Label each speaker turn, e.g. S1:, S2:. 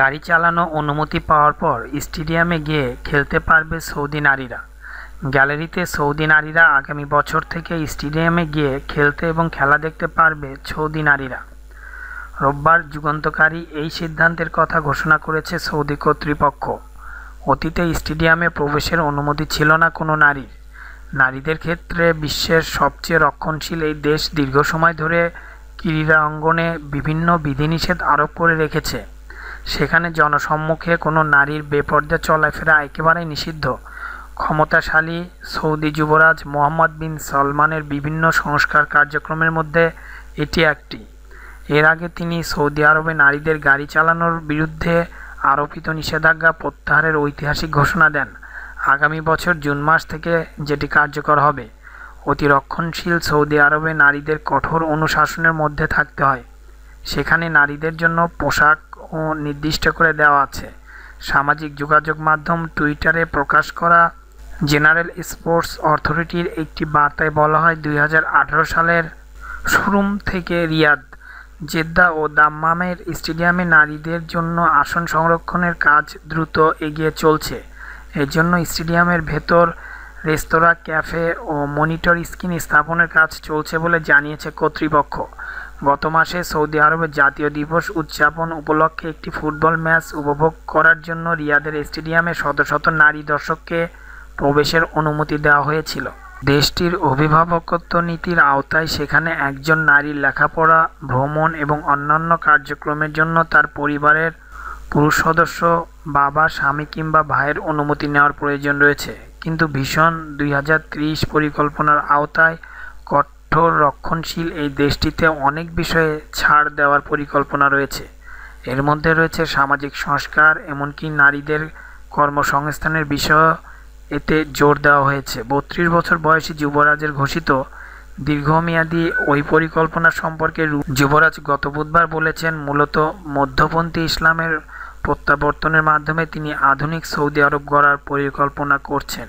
S1: গাড়ি চালানো অনুমতি পাওয়ার পর স্টেডিয়ামে গিয়ে খেলতে পারবে সৌদি নারীরা গ্যালারিতে সৌদি নারীরা আগামী বছর থেকে স্টেডিয়ামে গিয়ে খেলতে এবং খেলা দেখতে পারবে সৌদি নারীরা রোববার যুগান্তকারী এই সিদ্ধান্তের কথা ঘোষণা করেছে সৌদি কর্তৃপক্ষ অতীতে স্টেডিয়ামে প্রবেশের অনুমতি ছিল না কোনো নারীর নারীদের ক্ষেত্রে বিশ্বের সবচেয়ে রক্ষণশীল এই দেশ দীর্ঘ সময় ধরে ক্রীড়া অঙ্গনে বিভিন্ন বিধিনিষেধ আরোপ করে রেখেছে সেখানে জনসম্মুখে কোনো নারীর বেপর্দা চলাফেরা একেবারেই নিষিদ্ধ ক্ষমতাশালী সৌদি যুবরাজ মোহাম্মদ বিন সলমানের বিভিন্ন সংস্কার কার্যক্রমের মধ্যে এটি একটি এর আগে তিনি সৌদি আরবে নারীদের গাড়ি চালানোর বিরুদ্ধে আরোপিত নিষেধাজ্ঞা প্রত্যাহারের ঐতিহাসিক ঘোষণা দেন আগামী বছর জুন মাস থেকে যেটি কার্যকর হবে অতিরক্ষণশীল সৌদি আরবে নারীদের কঠোর অনুশাসনের মধ্যে থাকতে হয় সেখানে নারীদের জন্য পোশাক ও নির্দিষ্ট করে দেওয়া আছে সামাজিক যোগাযোগ মাধ্যম টুইটারে প্রকাশ করা জেনারেল স্পোর্টস অথরিটির একটি বার্তায় বলা হয় দুই সালের শোরুম থেকে রিয়াদ জেদ্দা ও দাম্মামের স্টেডিয়ামে নারীদের জন্য আসন সংরক্ষণের কাজ দ্রুত এগিয়ে চলছে এর জন্য স্টেডিয়ামের ভেতর রেস্তোরাঁ ক্যাফে ও মনিটর স্ক্রিন স্থাপনের কাজ চলছে বলে জানিয়েছে কর্তৃপক্ষ গত মাসে সৌদি আরবে জাতীয় দিবস উদযাপন উপলক্ষে একটি ফুটবল ম্যাচ উপভোগ করার জন্য রিয়াদের স্টেডিয়ামে শত শত নারী দর্শককে প্রবেশের অনুমতি দেওয়া হয়েছিল দেশটির অভিভাবকত্ব নীতির আওতায় সেখানে একজন নারীর লেখাপড়া ভ্রমণ এবং অন্যান্য কার্যক্রমের জন্য তার পরিবারের পুরুষ সদস্য বাবা স্বামী কিংবা ভাইয়ের অনুমতি নেওয়ার প্রয়োজন রয়েছে কিন্তু ভীষণ দুই পরিকল্পনার আওতায় কট কঠোর রক্ষণশীল এই দেশটিতে অনেক বিষয়ে ছাড় দেওয়ার পরিকল্পনা রয়েছে এর মধ্যে রয়েছে সামাজিক সংস্কার এমনকি নারীদের কর্মসংস্থানের বিষয় এতে জোর দেওয়া হয়েছে বত্রিশ বছর বয়সী যুবরাজের ঘোষিত দীর্ঘমেয়াদী ওই পরিকল্পনা সম্পর্কে যুবরাজ গত বুধবার বলেছেন মূলত মধ্যপন্থী ইসলামের প্রত্যাবর্তনের মাধ্যমে তিনি আধুনিক সৌদি আরব গড়ার পরিকল্পনা করছেন